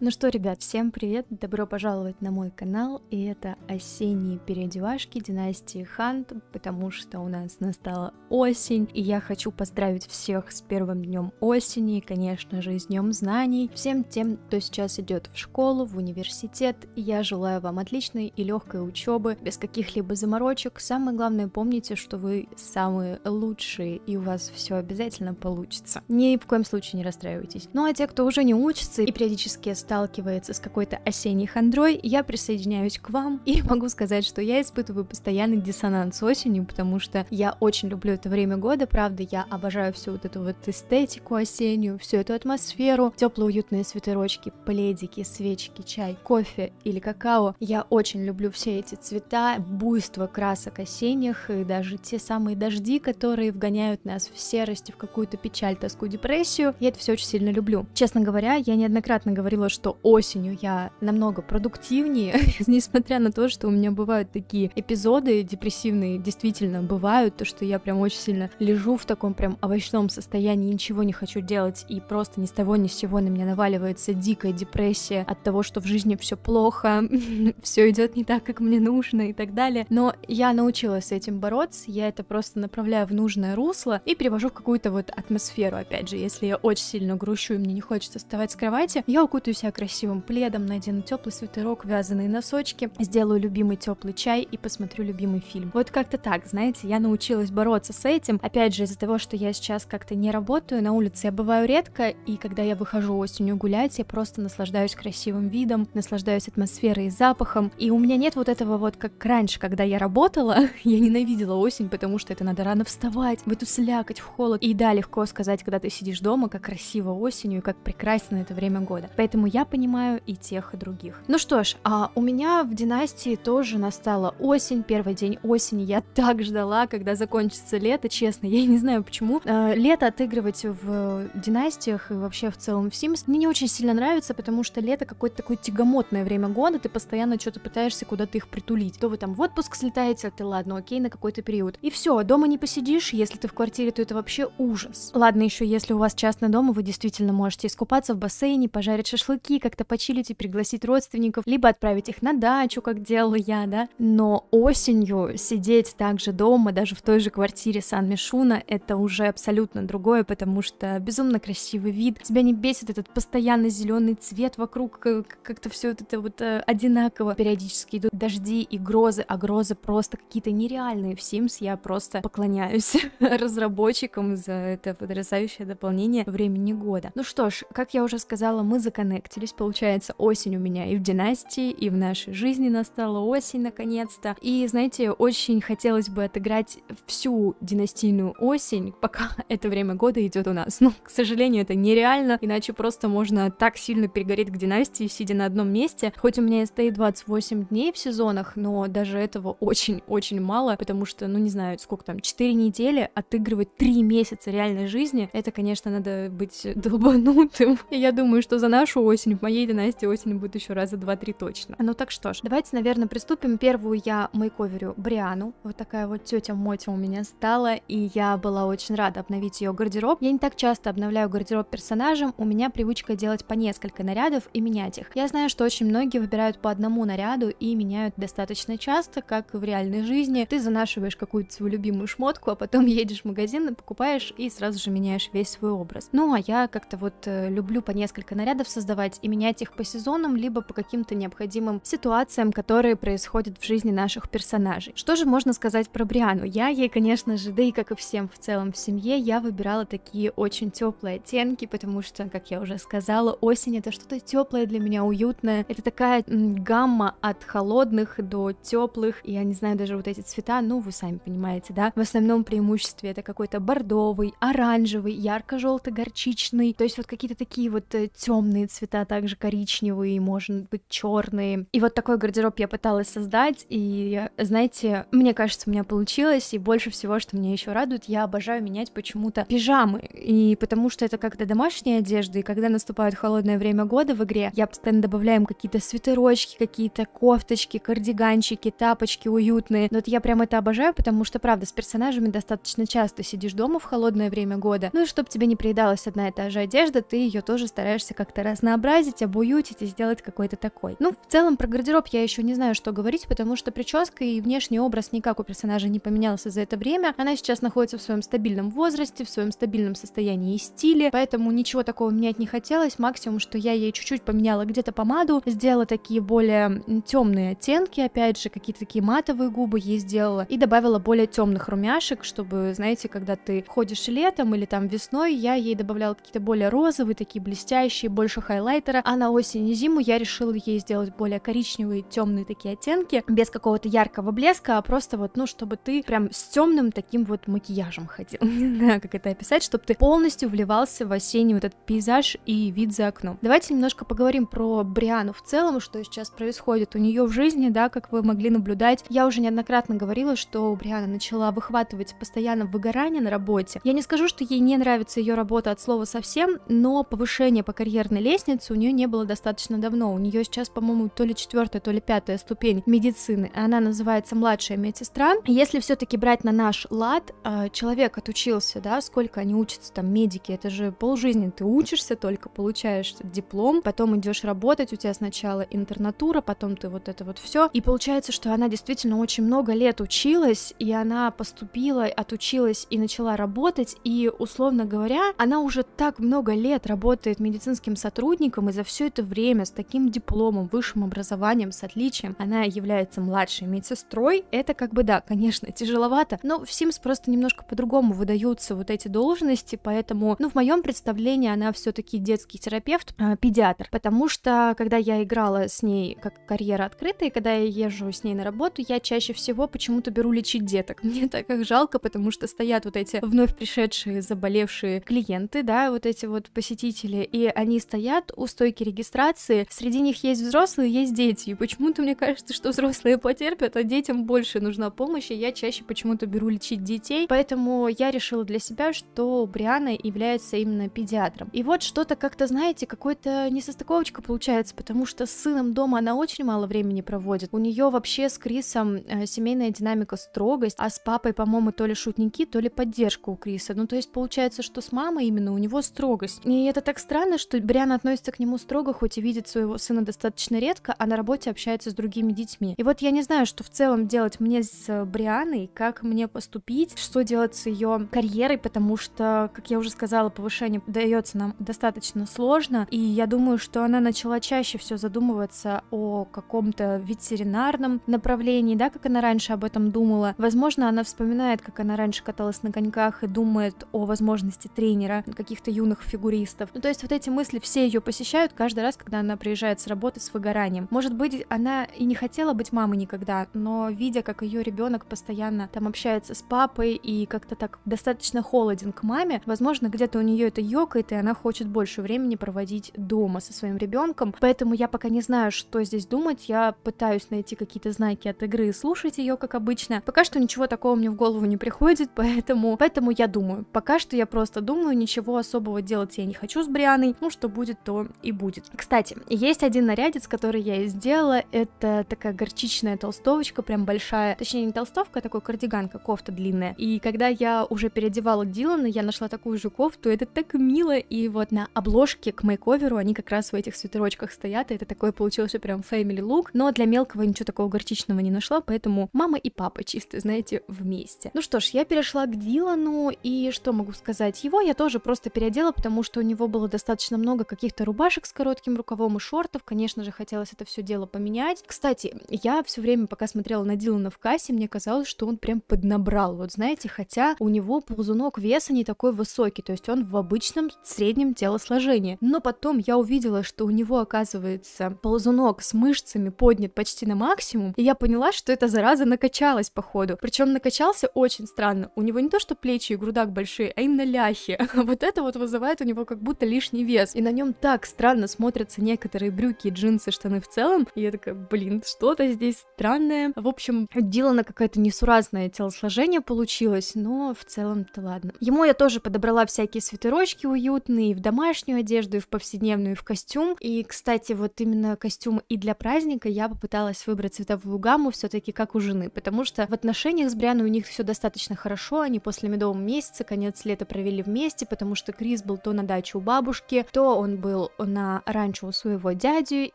Ну что, ребят, всем привет! Добро пожаловать на мой канал, и это осенние переодевашки династии Хант, потому что у нас настала осень, и я хочу поздравить всех с первым днем осени, и, конечно же, с Днем Знаний, всем тем, кто сейчас идет в школу, в университет, я желаю вам отличной и легкой учебы, без каких-либо заморочек. Самое главное, помните, что вы самые лучшие, и у вас все обязательно получится. Ни в коем случае не расстраивайтесь. Ну а те, кто уже не учится и периодически сталкивается с какой-то осенней хандрой, я присоединяюсь к вам и могу сказать, что я испытываю постоянный диссонанс осенью, потому что я очень люблю это время года, правда, я обожаю всю вот эту вот эстетику осеннюю, всю эту атмосферу, теплые уютные свитерочки, пледики, свечки, чай, кофе или какао. Я очень люблю все эти цвета, буйство красок осенних и даже те самые дожди, которые вгоняют нас в серость, в какую-то печаль, тоску, депрессию. Я это все очень сильно люблю. Честно говоря, я неоднократно говорила, что что осенью я намного продуктивнее, несмотря на то, что у меня бывают такие эпизоды депрессивные, действительно бывают, то, что я прям очень сильно лежу в таком прям овощном состоянии, ничего не хочу делать, и просто ни с того ни с сего на меня наваливается дикая депрессия от того, что в жизни все плохо, все идет не так, как мне нужно и так далее. Но я научилась с этим бороться, я это просто направляю в нужное русло и перевожу в какую-то вот атмосферу, опять же, если я очень сильно грущу и мне не хочется вставать с кровати, я укутаю себя себя красивым пледом, надену теплый свитерок, вязаные носочки, сделаю любимый теплый чай и посмотрю любимый фильм. Вот как-то так, знаете, я научилась бороться с этим. Опять же, из-за того, что я сейчас как-то не работаю, на улице я бываю редко, и когда я выхожу осенью гулять, я просто наслаждаюсь красивым видом, наслаждаюсь атмосферой и запахом. И у меня нет вот этого вот, как раньше, когда я работала, я ненавидела осень, потому что это надо рано вставать, в эту слякоть, в холод. И да, легко сказать, когда ты сидишь дома, как красиво осенью и как прекрасно это время года. Поэтому я я понимаю и тех, и других. Ну что ж, а у меня в династии тоже настала осень, первый день осени. Я так ждала, когда закончится лето, честно, я не знаю почему. А, лето отыгрывать в династиях и вообще в целом в Sims мне не очень сильно нравится, потому что лето какое-то такое тягомотное время года, ты постоянно что-то пытаешься куда-то их притулить. То вы там в отпуск слетаете, а ты ладно, окей, на какой-то период. И все, дома не посидишь, если ты в квартире, то это вообще ужас. Ладно, еще если у вас частный дом, вы действительно можете искупаться в бассейне, пожарить шашлыки, городки, как-то почилить и пригласить родственников, либо отправить их на дачу, как делала я, да. Но осенью сидеть также дома, даже в той же квартире Сан-Мишуна, это уже абсолютно другое, потому что безумно красивый вид, тебя не бесит этот постоянно зеленый цвет вокруг, э, как-то все вот это вот э, одинаково. Периодически идут дожди и грозы, а грозы просто какие-то нереальные в Sims, я просто поклоняюсь разработчикам за это потрясающее дополнение времени года. Ну что ж, как я уже сказала, мы за законнектились, контактились, получается, осень у меня и в династии, и в нашей жизни настала осень наконец-то. И, знаете, очень хотелось бы отыграть всю династийную осень, пока это время года идет у нас. Но, к сожалению, это нереально, иначе просто можно так сильно перегореть к династии, сидя на одном месте. Хоть у меня и стоит 28 дней в сезонах, но даже этого очень-очень мало, потому что, ну, не знаю, сколько там, 4 недели отыгрывать 3 месяца реальной жизни, это, конечно, надо быть долбанутым. И я думаю, что за нашу осень осень в моей династии осень будет еще раза два-три точно. Ну так что ж, давайте, наверное, приступим. Первую я мейковерю Бриану. Вот такая вот тетя Мотя у меня стала, и я была очень рада обновить ее гардероб. Я не так часто обновляю гардероб персонажем, у меня привычка делать по несколько нарядов и менять их. Я знаю, что очень многие выбирают по одному наряду и меняют достаточно часто, как в реальной жизни. Ты занашиваешь какую-то свою любимую шмотку, а потом едешь в магазин, покупаешь и сразу же меняешь весь свой образ. Ну а я как-то вот э, люблю по несколько нарядов создавать покупать и менять их по сезонам, либо по каким-то необходимым ситуациям, которые происходят в жизни наших персонажей. Что же можно сказать про Бриану? Я ей, конечно же, да и как и всем в целом в семье, я выбирала такие очень теплые оттенки, потому что, как я уже сказала, осень это что-то теплое для меня, уютное. Это такая гамма от холодных до теплых, я не знаю даже вот эти цвета, ну вы сами понимаете, да? В основном преимуществе это какой-то бордовый, оранжевый, ярко-желто-горчичный, то есть вот какие-то такие вот э, темные цвета а также коричневые, может быть, черные. И вот такой гардероб я пыталась создать, и, знаете, мне кажется, у меня получилось, и больше всего, что меня еще радует, я обожаю менять почему-то пижамы, и потому что это как-то домашняя одежда, и когда наступает холодное время года в игре, я постоянно добавляю какие-то свитерочки, какие-то кофточки, кардиганчики, тапочки уютные. Но вот я прям это обожаю, потому что, правда, с персонажами достаточно часто сидишь дома в холодное время года, ну и чтобы тебе не приедалась одна и та же одежда, ты ее тоже стараешься как-то разнообразить разнообразить, обуютить и сделать какой-то такой. Ну, в целом про гардероб я еще не знаю, что говорить, потому что прическа и внешний образ никак у персонажа не поменялся за это время. Она сейчас находится в своем стабильном возрасте, в своем стабильном состоянии и стиле, поэтому ничего такого менять не хотелось. Максимум, что я ей чуть-чуть поменяла где-то помаду, сделала такие более темные оттенки, опять же, какие-то такие матовые губы ей сделала и добавила более темных румяшек, чтобы, знаете, когда ты ходишь летом или там весной, я ей добавляла какие-то более розовые, такие блестящие, больше хайлайт хайлайтера, а на осень и зиму я решила ей сделать более коричневые, темные такие оттенки, без какого-то яркого блеска, а просто вот, ну, чтобы ты прям с темным таким вот макияжем ходил. Не знаю, как это описать, чтобы ты полностью вливался в осенний вот этот пейзаж и вид за окном. Давайте немножко поговорим про Бриану в целом, что сейчас происходит у нее в жизни, да, как вы могли наблюдать. Я уже неоднократно говорила, что Бриана начала выхватывать постоянно выгорание на работе. Я не скажу, что ей не нравится ее работа от слова совсем, но повышение по карьерной лестнице у нее не было достаточно давно. У нее сейчас, по-моему, то ли четвертая, то ли пятая ступень медицины. Она называется младшая медсестра. Если все-таки брать на наш лад, а, человек отучился, да, сколько они учатся, там, медики, это же полжизни. Ты учишься только, получаешь диплом, потом идешь работать, у тебя сначала интернатура, потом ты вот это вот все. И получается, что она действительно очень много лет училась, и она поступила, отучилась и начала работать, и, условно говоря, она уже так много лет работает медицинским сотрудником, ребенком, и за все это время с таким дипломом, высшим образованием, с отличием, она является младшей медсестрой, это как бы, да, конечно, тяжеловато, но в Sims просто немножко по-другому выдаются вот эти должности, поэтому, ну, в моем представлении она все-таки детский терапевт, э, педиатр, потому что, когда я играла с ней как карьера открытая, когда я езжу с ней на работу, я чаще всего почему-то беру лечить деток. Мне так их жалко, потому что стоят вот эти вновь пришедшие заболевшие клиенты, да, вот эти вот посетители, и они стоят у стойки регистрации. Среди них есть взрослые, есть дети. И почему-то мне кажется, что взрослые потерпят, а детям больше нужна помощь, и я чаще почему-то беру лечить детей. Поэтому я решила для себя, что Бриана является именно педиатром. И вот что-то как-то, знаете, какой-то несостыковочка получается, потому что с сыном дома она очень мало времени проводит. У нее вообще с Крисом э, семейная динамика строгость, а с папой, по-моему, то ли шутники, то ли поддержка у Криса. Ну, то есть получается, что с мамой именно у него строгость. И это так странно, что Бриана относится относится к нему строго, хоть и видит своего сына достаточно редко, а на работе общается с другими детьми. И вот я не знаю, что в целом делать мне с э, Брианой, как мне поступить, что делать с ее карьерой, потому что, как я уже сказала, повышение дается нам достаточно сложно, и я думаю, что она начала чаще все задумываться о каком-то ветеринарном направлении, да, как она раньше об этом думала. Возможно, она вспоминает, как она раньше каталась на коньках и думает о возможности тренера каких-то юных фигуристов. Ну, то есть вот эти мысли все ее посещают посещают каждый раз, когда она приезжает с работы с выгоранием. Может быть, она и не хотела быть мамой никогда, но видя, как ее ребенок постоянно там общается с папой и как-то так достаточно холоден к маме, возможно, где-то у нее это ёкает, и она хочет больше времени проводить дома со своим ребенком. Поэтому я пока не знаю, что здесь думать. Я пытаюсь найти какие-то знаки от игры и слушать ее, как обычно. Пока что ничего такого мне в голову не приходит, поэтому, поэтому я думаю. Пока что я просто думаю, ничего особого делать я не хочу с Брианой. Ну, что будет, то и будет. Кстати, есть один нарядец, который я и сделала, это такая горчичная толстовочка, прям большая, точнее не толстовка, а такой как кофта длинная. И когда я уже переодевала Дилана, я нашла такую же кофту, это так мило, и вот на обложке к мейковеру они как раз в этих свитерочках стоят, и это такой получился прям family look, но для мелкого ничего такого горчичного не нашла, поэтому мама и папа чисто, знаете, вместе. Ну что ж, я перешла к Дилану, и что могу сказать? Его я тоже просто переодела, потому что у него было достаточно много каких-то рубашек, рубашек с коротким рукавом и шортов. Конечно же, хотелось это все дело поменять. Кстати, я все время, пока смотрела на Дилана в кассе, мне казалось, что он прям поднабрал, вот знаете, хотя у него ползунок веса не такой высокий, то есть он в обычном среднем телосложении. Но потом я увидела, что у него, оказывается, ползунок с мышцами поднят почти на максимум, и я поняла, что эта зараза накачалась, по ходу, Причем накачался очень странно. У него не то, что плечи и грудак большие, а именно ляхи. Вот это вот вызывает у него как будто лишний вес. И на нем так странно смотрятся некоторые брюки, джинсы, штаны в целом. И я такая, блин, что-то здесь странное. В общем, Дилана какое-то несуразное телосложение получилось, но в целом-то ладно. Ему я тоже подобрала всякие свитерочки уютные, в домашнюю одежду, и в повседневную, и в костюм. И, кстати, вот именно костюм и для праздника я попыталась выбрать цветовую гамму все таки как у жены, потому что в отношениях с Брианой у них все достаточно хорошо, они после медового месяца конец лета провели вместе, потому что Крис был то на даче у бабушки, то он был на раньше у своего дяди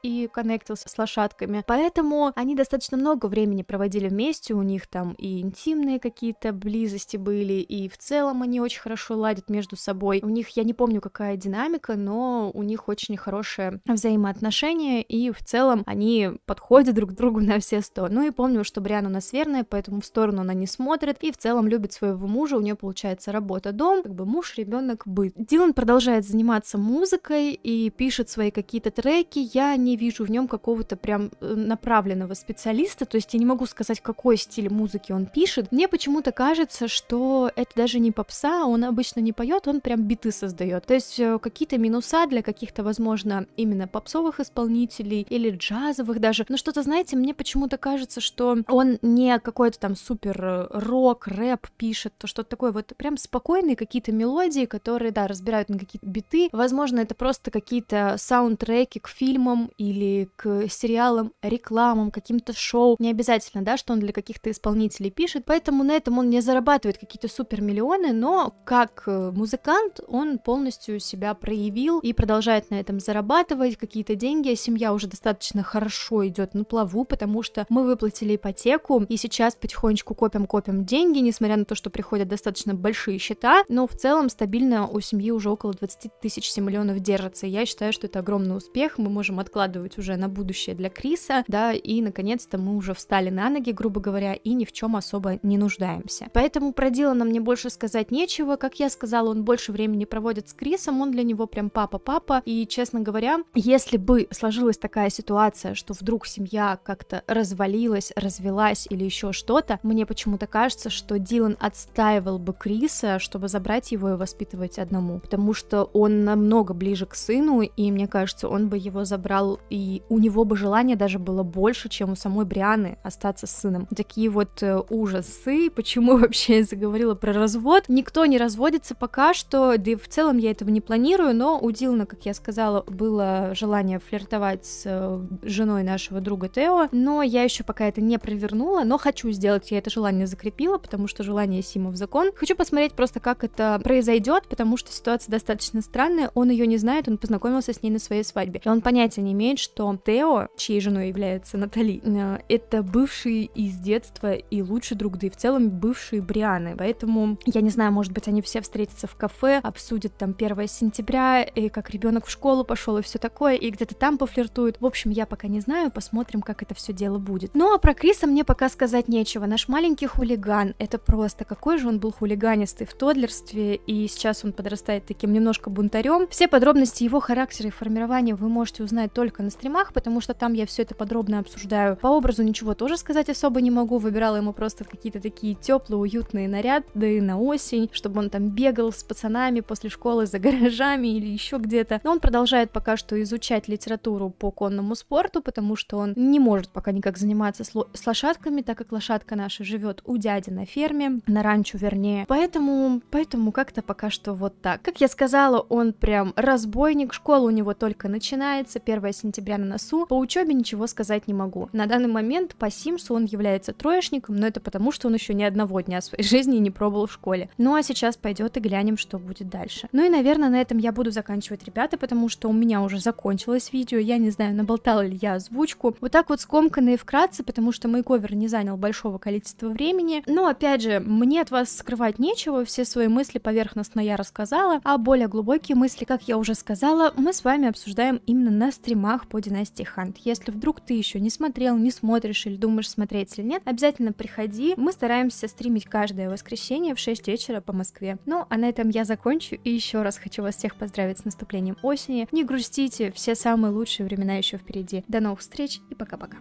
и коннектился с лошадками, поэтому они достаточно много времени проводили вместе, у них там и интимные какие-то близости были, и в целом они очень хорошо ладят между собой. У них, я не помню, какая динамика, но у них очень хорошее взаимоотношение, и в целом они подходят друг к другу на все сто. Ну и помню, что Бриан у нас верная, поэтому в сторону она не смотрит, и в целом любит своего мужа, у нее получается работа, дом, как бы муж, ребенок, быт. Дилан продолжает заниматься музыкой, и пишет свои какие-то треки, я не вижу в нем какого-то прям э, направленного специалиста, то есть я не могу сказать, какой стиль музыки он пишет. Мне почему-то кажется, что это даже не попса, он обычно не поет, он прям биты создает. То есть э, какие-то минуса для каких-то, возможно, именно попсовых исполнителей или джазовых даже. Но что-то, знаете, мне почему-то кажется, что он не какой-то там супер э, рок, рэп пишет, то что-то такое вот прям спокойные какие-то мелодии, которые, да, разбирают на какие-то биты. Возможно, это просто какие-то какие-то саундтреки к фильмам или к сериалам, рекламам, каким-то шоу. Не обязательно, да, что он для каких-то исполнителей пишет, поэтому на этом он не зарабатывает какие-то супермиллионы, но как э, музыкант он полностью себя проявил и продолжает на этом зарабатывать какие-то деньги. А семья уже достаточно хорошо идет на плаву, потому что мы выплатили ипотеку и сейчас потихонечку копим-копим деньги, несмотря на то, что приходят достаточно большие счета, но в целом стабильно у семьи уже около 20 тысяч миллионов держится. Я считаю, что это огромный успех, мы можем откладывать уже на будущее для Криса, да, и наконец-то мы уже встали на ноги, грубо говоря, и ни в чем особо не нуждаемся. Поэтому про Дилана мне больше сказать нечего, как я сказала, он больше времени проводит с Крисом, он для него прям папа-папа, и, честно говоря, если бы сложилась такая ситуация, что вдруг семья как-то развалилась, развелась или еще что-то, мне почему-то кажется, что Дилан отстаивал бы Криса, чтобы забрать его и воспитывать одному, потому что он намного ближе к сыну, и мне кажется, он бы его забрал, и у него бы желание даже было больше, чем у самой Брианы остаться с сыном. Такие вот э, ужасы, почему вообще я заговорила про развод. Никто не разводится пока что, да и в целом я этого не планирую, но у Дилана, как я сказала, было желание флиртовать с э, женой нашего друга Тео, но я еще пока это не провернула, но хочу сделать, я это желание закрепила, потому что желание Сима в закон. Хочу посмотреть просто, как это произойдет, потому что ситуация достаточно странная, он ее не знает, он познакомился познакомился с ней на своей свадьбе. И он понятия не имеет, что Тео, чьей женой является Натали, э, это бывший из детства и лучший друг, да и в целом бывшие Брианы. Поэтому, я не знаю, может быть, они все встретятся в кафе, обсудят там 1 сентября, и как ребенок в школу пошел, и все такое, и где-то там пофлиртуют. В общем, я пока не знаю, посмотрим, как это все дело будет. Ну а про Криса мне пока сказать нечего. Наш маленький хулиган, это просто какой же он был хулиганистый в тодлерстве, и сейчас он подрастает таким немножко бунтарем. Все подробности его характера характере и формирования вы можете узнать только на стримах, потому что там я все это подробно обсуждаю. По образу ничего тоже сказать особо не могу, выбирала ему просто какие-то такие теплые, уютные наряды на осень, чтобы он там бегал с пацанами после школы за гаражами или еще где-то. Но он продолжает пока что изучать литературу по конному спорту, потому что он не может пока никак заниматься с, с лошадками, так как лошадка наша живет у дяди на ферме, на ранчо вернее. Поэтому, поэтому как-то пока что вот так. Как я сказала, он прям разбойник, Школа у него только начинается, 1 сентября на носу. По учебе ничего сказать не могу. На данный момент по Симсу он является троечником, но это потому, что он еще ни одного дня своей жизни не пробовал в школе. Ну а сейчас пойдет и глянем, что будет дальше. Ну и, наверное, на этом я буду заканчивать, ребята, потому что у меня уже закончилось видео, я не знаю, наболтала ли я озвучку. Вот так вот скомканно и вкратце, потому что мой ковер не занял большого количества времени. Но, опять же, мне от вас скрывать нечего, все свои мысли поверхностно я рассказала, а более глубокие мысли, как я уже сказала, мы с вами обсуждаем именно на стримах по династии Хант. Если вдруг ты еще не смотрел, не смотришь или думаешь смотреть или нет, обязательно приходи. Мы стараемся стримить каждое воскресенье в 6 вечера по Москве. Ну, а на этом я закончу и еще раз хочу вас всех поздравить с наступлением осени. Не грустите, все самые лучшие времена еще впереди. До новых встреч и пока-пока.